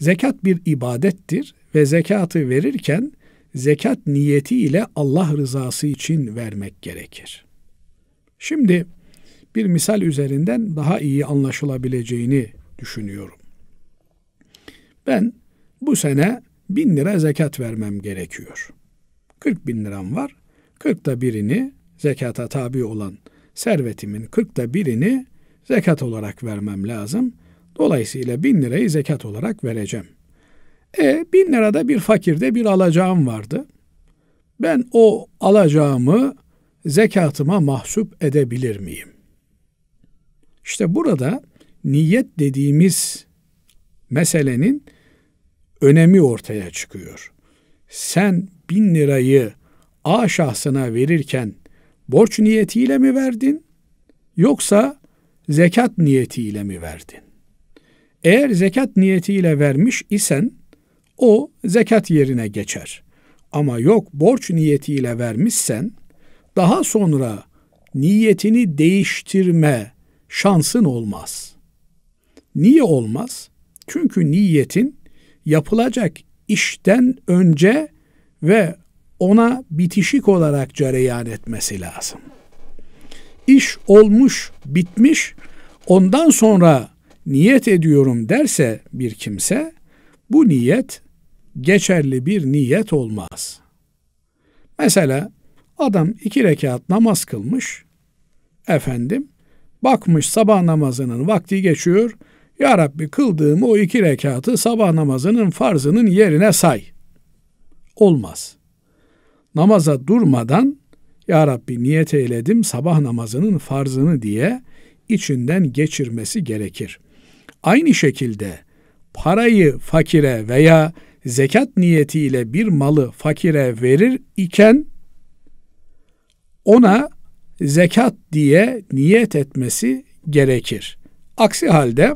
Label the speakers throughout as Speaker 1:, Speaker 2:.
Speaker 1: Zekat bir ibadettir ve zekatı verirken zekat niyeti ile Allah rızası için vermek gerekir. Şimdi bir misal üzerinden daha iyi anlaşılabileceğini düşünüyorum. Ben bu sene bin lira zekat vermem gerekiyor. 40 bin liram var. 40 da birini zekata tabi olan servetimin 40 da birini zekat olarak vermem lazım.'' Dolayısıyla bin lirayı zekat olarak vereceğim. E bin lirada bir fakirde bir alacağım vardı. Ben o alacağımı zekatıma mahsup edebilir miyim? İşte burada niyet dediğimiz meselenin önemi ortaya çıkıyor. Sen bin lirayı A şahsına verirken borç niyetiyle mi verdin yoksa zekat niyetiyle mi verdin? Eğer zekat niyetiyle vermiş isen o zekat yerine geçer. Ama yok borç niyetiyle vermişsen daha sonra niyetini değiştirme şansın olmaz. Niye olmaz? Çünkü niyetin yapılacak işten önce ve ona bitişik olarak cereyan etmesi lazım. İş olmuş, bitmiş, ondan sonra niyet ediyorum derse bir kimse bu niyet geçerli bir niyet olmaz. Mesela adam iki rekat namaz kılmış efendim bakmış sabah namazının vakti geçiyor. Ya Rabbi kıldığım o iki rekatı sabah namazının farzının yerine say. Olmaz. Namaza durmadan Ya Rabbi niyet eyledim sabah namazının farzını diye içinden geçirmesi gerekir. Aynı şekilde parayı fakire veya zekat niyetiyle bir malı fakire verir iken ona zekat diye niyet etmesi gerekir. Aksi halde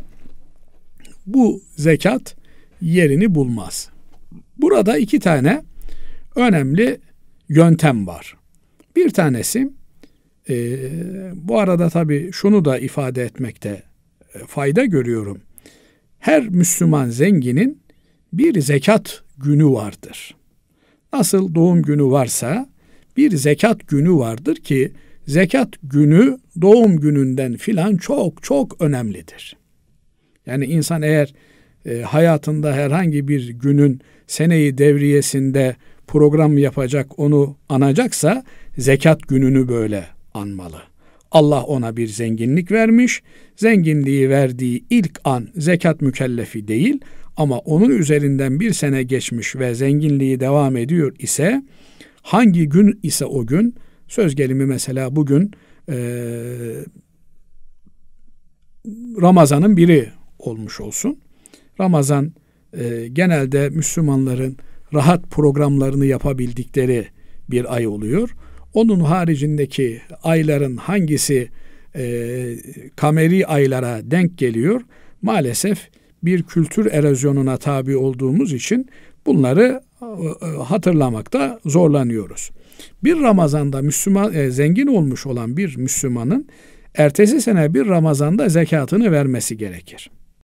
Speaker 1: bu zekat yerini bulmaz. Burada iki tane önemli yöntem var. Bir tanesi e, bu arada tabii şunu da ifade etmekte fayda görüyorum. Her Müslüman zenginin bir zekat günü vardır. Nasıl doğum günü varsa bir zekat günü vardır ki zekat günü doğum gününden filan çok çok önemlidir. Yani insan eğer e, hayatında herhangi bir günün seneyi devriyesinde program yapacak onu anacaksa zekat gününü böyle anmalı. Allah ona bir zenginlik vermiş. Zenginliği verdiği ilk an zekat mükellefi değil ama onun üzerinden bir sene geçmiş ve zenginliği devam ediyor ise hangi gün ise o gün söz gelimi mesela bugün e, Ramazan'ın biri olmuş olsun. Ramazan e, genelde Müslümanların rahat programlarını yapabildikleri bir ay oluyor. Onun haricindeki ayların hangisi e, kameri aylara denk geliyor? Maalesef bir kültür erozyonuna tabi olduğumuz için bunları e, e, hatırlamakta zorlanıyoruz. Bir Ramazan'da Müslüman e, zengin olmuş olan bir Müslümanın ertesi sene bir Ramazan'da zekatını vermesi gerekir.